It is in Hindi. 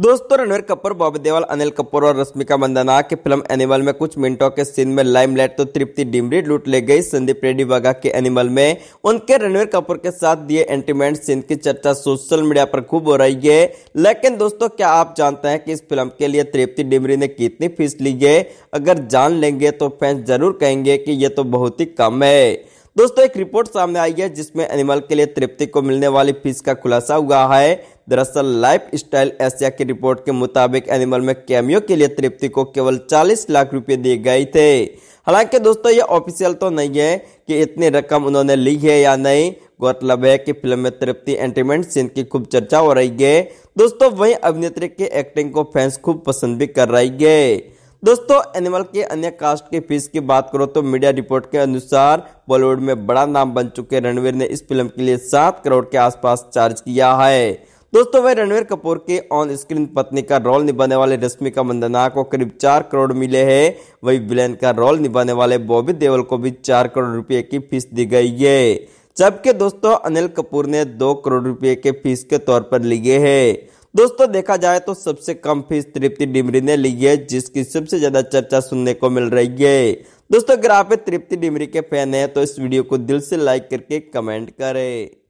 दोस्तों रणवीर कपूर बॉबी देवाल अनिल कपूर और रश्मिका मंदाना की फिल्म एनिमल में कुछ मिनटों के सीन में लाइमलाइट तो तृप्ति डिमरी लूट ले गई संदीप रेड्डी बागा के एनिमल में उनके रणवीर कपूर के साथ दिए एंटीमेंट सीन की चर्चा सोशल मीडिया पर खूब हो रही है लेकिन दोस्तों क्या आप जानते हैं कि इस फिल्म के लिए तृप्ति डिमरी ने कितनी फीस ली है अगर जान लेंगे तो फैंस जरूर कहेंगे कि ये तो बहुत ही कम है दोस्तों एक रिपोर्ट सामने आई है जिसमें एनिमल के लिए तृप्ति को मिलने वाली फीस का खुलासा हुआ है दरअसल लाइफ स्टाइल एशिया की रिपोर्ट के मुताबिक एनिमल में कैमियो के लिए तृप्ति को केवल 40 लाख रुपए दिए गए थे हालांकि दोस्तों ये ऑफिशियल तो नहीं है कि इतनी रकम उन्होंने ली है या नहीं गौरतलब है कि फिल्म में तृप्ति एंटीमेंट सीन की खूब चर्चा हो रही है दोस्तों वही अभिनेत्री के एक्टिंग को फैंस खूब पसंद भी कर रही है दोस्तों एनिमल के अन्य कास्ट के फीस की बात करो तो मीडिया रिपोर्ट के अनुसार बॉलीवुड में बड़ा नाम बन चुके रणवीर ने इस फिल्म के लिए सात करोड़ के आसपास चार्ज किया है दोस्तों वह रणवीर कपूर के ऑन स्क्रीन पत्नी का रोल निभाने वाले रश्मिका मंदना को करीब चार करोड़ मिले हैं वही विलेन का रोल निभाने वाले बॉबी देवल को भी चार करोड़ रुपए की फीस दी गई है जबकि दोस्तों अनिल कपूर ने दो करोड़ रुपए के फीस के तौर पर लिए है दोस्तों देखा जाए तो सबसे कम फीस तृप्ति डिमरी ने ली है जिसकी सबसे ज्यादा चर्चा सुनने को मिल रही है दोस्तों अगर आप तृप्ति डिमरी के फैन हैं तो इस वीडियो को दिल से लाइक करके कमेंट करें